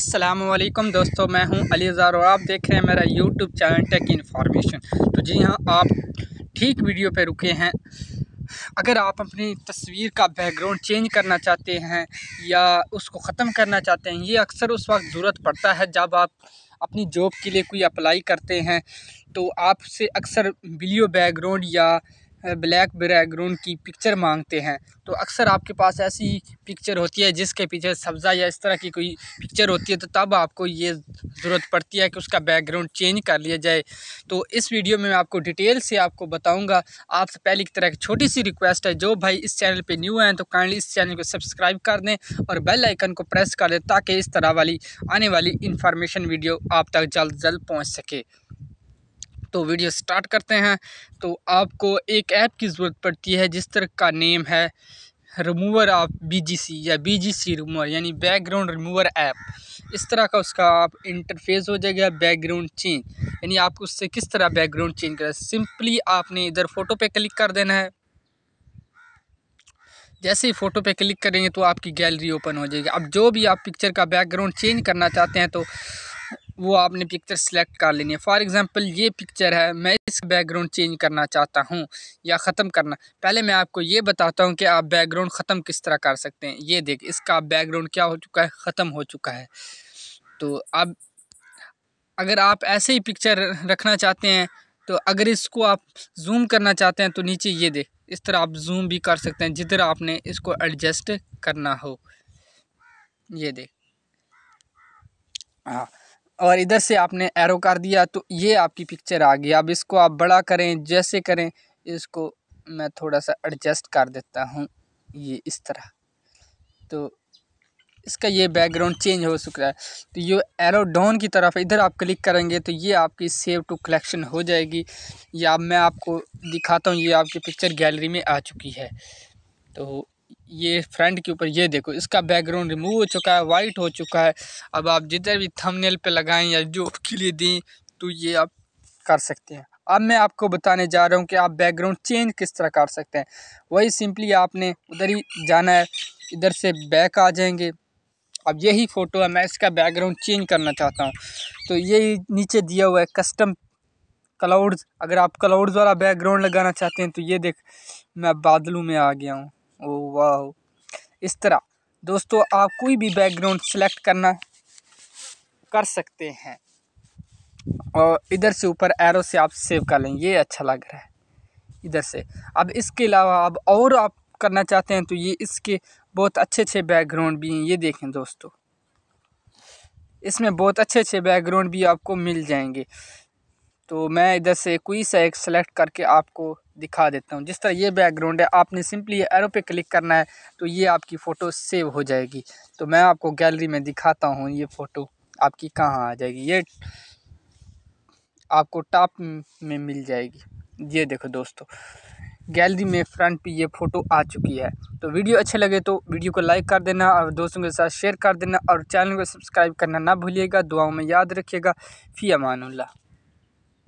असलम दोस्तों मैं हूं अली हज़ार और आप देख रहे हैं मेरा यूट्यूब चैनल टेक इन्फॉर्मेशन तो जी हाँ आप ठीक वीडियो पे रुके हैं अगर आप अपनी तस्वीर का बैकग्राउंड चेंज करना चाहते हैं या उसको ख़त्म करना चाहते हैं ये अक्सर उस वक्त ज़रूरत पड़ता है जब आप अपनी जॉब के लिए कोई अप्लाई करते हैं तो आपसे अक्सर वीडियो बैकग्राउंड या ब्लैक बैकग्राउंड की पिक्चर मांगते हैं तो अक्सर आपके पास ऐसी पिक्चर होती है जिसके पीछे सब्ज़ा या इस तरह की कोई पिक्चर होती है तो तब आपको ये ज़रूरत पड़ती है कि उसका बैकग्राउंड चेंज कर लिया जाए तो इस वीडियो में मैं आपको डिटेल से आपको बताऊंगा आपसे पहले की तरह की छोटी सी रिक्वेस्ट है जो भाई इस चैनल पर न्यू हैं तो काइंडली इस चैनल को सब्सक्राइब कर दें और बेल आइकन को प्रेस कर दें ताकि इस तरह वाली आने वाली इन्फॉर्मेशन वीडियो आप तक जल्द जल्द पहुँच सके तो वीडियो स्टार्ट करते हैं तो आपको एक ऐप की ज़रूरत पड़ती है जिस तरह का नेम है रिमूवर आप बीजीसी या बीजीसी रिमूवर यानी बैकग्राउंड रिमूवर ऐप इस तरह का उसका आप इंटरफेस हो जाएगा बैकग्राउंड चेंज यानी आप उससे किस तरह बैकग्राउंड चेंज करें सिंपली आपने इधर फ़ोटो पे क्लिक कर देना है जैसे ही फ़ोटो पे क्लिक करेंगे तो आपकी गैलरी ओपन हो जाएगी अब जो भी आप पिक्चर का बैकग्राउंड चेंज करना चाहते हैं तो वो आपने पिक्चर सेलेक्ट कर लेनी है फॉर एग्जांपल ये पिक्चर है मैं इसका बैकग्राउंड चेंज करना चाहता हूँ या ख़त्म करना पहले मैं आपको ये बताता हूँ कि आप बैकग्राउंड ख़त्म किस तरह कर सकते हैं ये देख इसका बैकग्राउंड क्या हो चुका है ख़त्म हो चुका है तो अब अगर आप ऐसे ही पिक्चर रखना चाहते हैं तो अगर इसको आप जूम करना चाहते हैं तो नीचे ये देख इस तरह आप जूम भी कर सकते हैं जिधर आपने इसको एडजस्ट करना हो ये देख हाँ और इधर से आपने एरो कर दिया तो ये आपकी पिक्चर आ गई अब इसको आप बड़ा करें जैसे करें इसको मैं थोड़ा सा एडजस्ट कर देता हूँ ये इस तरह तो इसका ये बैकग्राउंड चेंज हो चुका है तो ये एरो डाउन की तरफ इधर आप क्लिक करेंगे तो ये आपकी सेव टू कलेक्शन हो जाएगी या मैं आपको दिखाता हूँ ये आपकी पिक्चर गैलरी में आ चुकी है तो ये फ्रंट के ऊपर ये देखो इसका बैकग्राउंड रिमूव हो चुका है वाइट हो चुका है अब आप जिधर भी थंबनेल पे लगाएं या जो के लिए दें तो ये आप कर सकते हैं अब मैं आपको बताने जा रहा हूँ कि आप बैकग्राउंड चेंज किस तरह कर सकते हैं वही सिंपली आपने उधर ही जाना है इधर से बैक आ जाएंगे अब यही फ़ोटो है मैं इसका बैकग्राउंड चेंज करना चाहता हूँ तो ये नीचे दिया हुआ है कस्टम क्लाउड्स अगर आप क्लाउड्स वाला बैकग्राउंड लगाना चाहते हैं तो ये देख मैं बादलों में आ गया हूँ ओह वाह इस तरह दोस्तों आप कोई भी बैकग्राउंड सेलेक्ट करना कर सकते हैं और इधर से ऊपर एरो से आप सेव कर लें ये अच्छा लग रहा है इधर से अब इसके अलावा अब और आप करना चाहते हैं तो ये इसके बहुत अच्छे अच्छे बैकग्राउंड भी हैं ये देखें दोस्तों इसमें बहुत अच्छे अच्छे बैकग्राउंड भी आपको मिल जाएंगे तो मैं इधर से कोई सा एक सेलेक्ट करके आपको दिखा देता हूँ जिस तरह ये बैकग्राउंड है आपने सिंपली ये एरो पे क्लिक करना है तो ये आपकी फ़ोटो सेव हो जाएगी तो मैं आपको गैलरी में दिखाता हूँ ये फ़ोटो आपकी कहाँ आ जाएगी ये आपको टॉप में मिल जाएगी ये देखो दोस्तों गैलरी में फ्रंट पे ये फ़ोटो आ चुकी है तो वीडियो अच्छे लगे तो वीडियो को लाइक कर देना और दोस्तों के साथ शेयर कर देना और चैनल को सब्सक्राइब करना ना भूलिएगा दुआओं में याद रखिएगा फ़ी अमानुल्ला